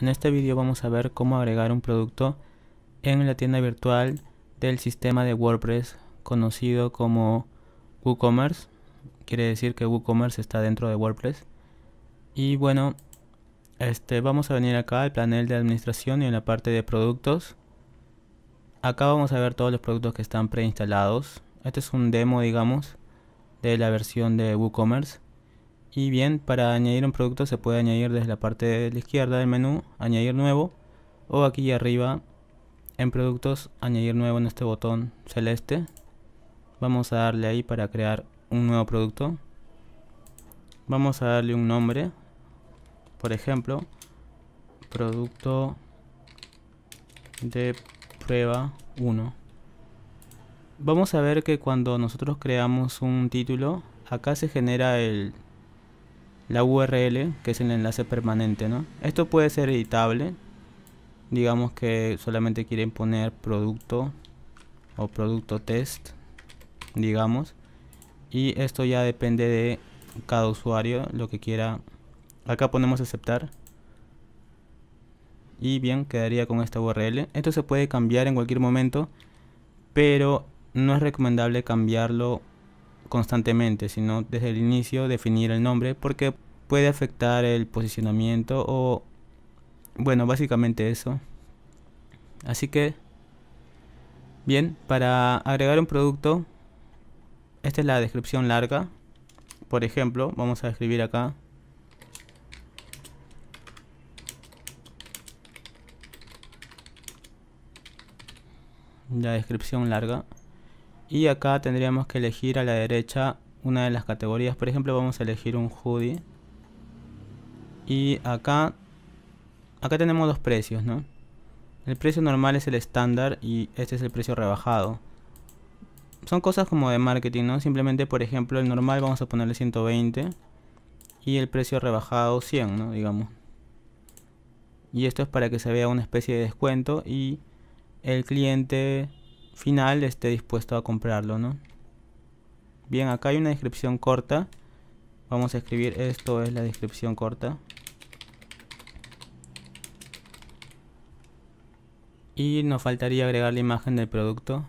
En este vídeo vamos a ver cómo agregar un producto en la tienda virtual del sistema de WordPress conocido como WooCommerce. Quiere decir que WooCommerce está dentro de WordPress. Y bueno, este, vamos a venir acá al panel de administración y en la parte de productos. Acá vamos a ver todos los productos que están preinstalados. Este es un demo, digamos, de la versión de WooCommerce y bien para añadir un producto se puede añadir desde la parte de la izquierda del menú añadir nuevo o aquí arriba en productos añadir nuevo en este botón celeste vamos a darle ahí para crear un nuevo producto vamos a darle un nombre por ejemplo producto de prueba 1 vamos a ver que cuando nosotros creamos un título acá se genera el la URL, que es el enlace permanente, ¿no? Esto puede ser editable. Digamos que solamente quieren poner producto o producto test, digamos. Y esto ya depende de cada usuario, lo que quiera. Acá ponemos aceptar. Y bien, quedaría con esta URL. Esto se puede cambiar en cualquier momento, pero no es recomendable cambiarlo constantemente, sino desde el inicio definir el nombre porque puede afectar el posicionamiento o, bueno, básicamente eso. Así que, bien, para agregar un producto, esta es la descripción larga. Por ejemplo, vamos a escribir acá la descripción larga y acá tendríamos que elegir a la derecha una de las categorías por ejemplo vamos a elegir un hoodie y acá acá tenemos dos precios no el precio normal es el estándar y este es el precio rebajado son cosas como de marketing no simplemente por ejemplo el normal vamos a ponerle 120 y el precio rebajado 100 no digamos y esto es para que se vea una especie de descuento y el cliente final esté dispuesto a comprarlo, ¿no? Bien, acá hay una descripción corta. Vamos a escribir esto es la descripción corta. Y nos faltaría agregar la imagen del producto.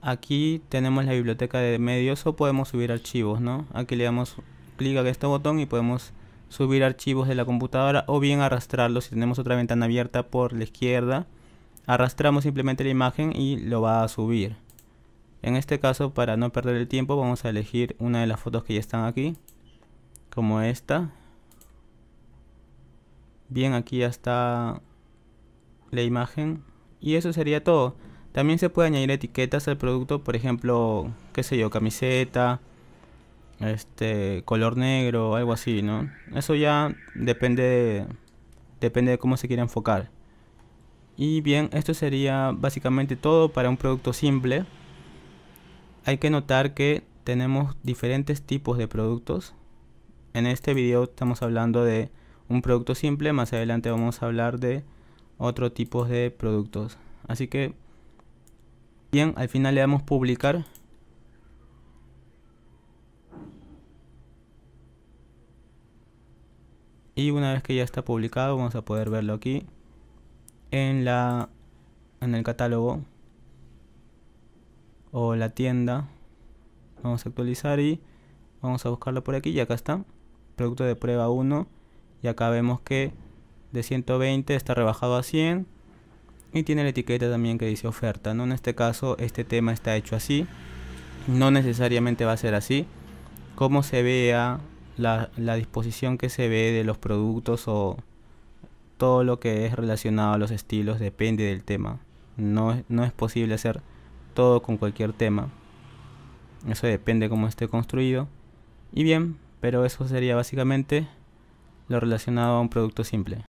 Aquí tenemos la biblioteca de medios o podemos subir archivos, ¿no? Aquí le damos clic a este botón y podemos subir archivos de la computadora o bien arrastrarlos si tenemos otra ventana abierta por la izquierda arrastramos simplemente la imagen y lo va a subir en este caso para no perder el tiempo vamos a elegir una de las fotos que ya están aquí como esta bien aquí ya está la imagen y eso sería todo también se puede añadir etiquetas al producto por ejemplo qué sé yo camiseta este color negro algo así no eso ya depende depende de cómo se quiera enfocar y bien, esto sería básicamente todo para un producto simple. Hay que notar que tenemos diferentes tipos de productos. En este video estamos hablando de un producto simple, más adelante vamos a hablar de otro tipo de productos. Así que, bien, al final le damos publicar. Y una vez que ya está publicado, vamos a poder verlo aquí en la en el catálogo o la tienda vamos a actualizar y vamos a buscarlo por aquí y acá está producto de prueba 1 y acá vemos que de 120 está rebajado a 100 y tiene la etiqueta también que dice oferta no en este caso este tema está hecho así no necesariamente va a ser así como se vea la, la disposición que se ve de los productos o todo lo que es relacionado a los estilos depende del tema. No, es posible hacer todo con cualquier tema. Eso depende cómo esté construido. Y bien, pero eso sería básicamente lo relacionado a un producto simple.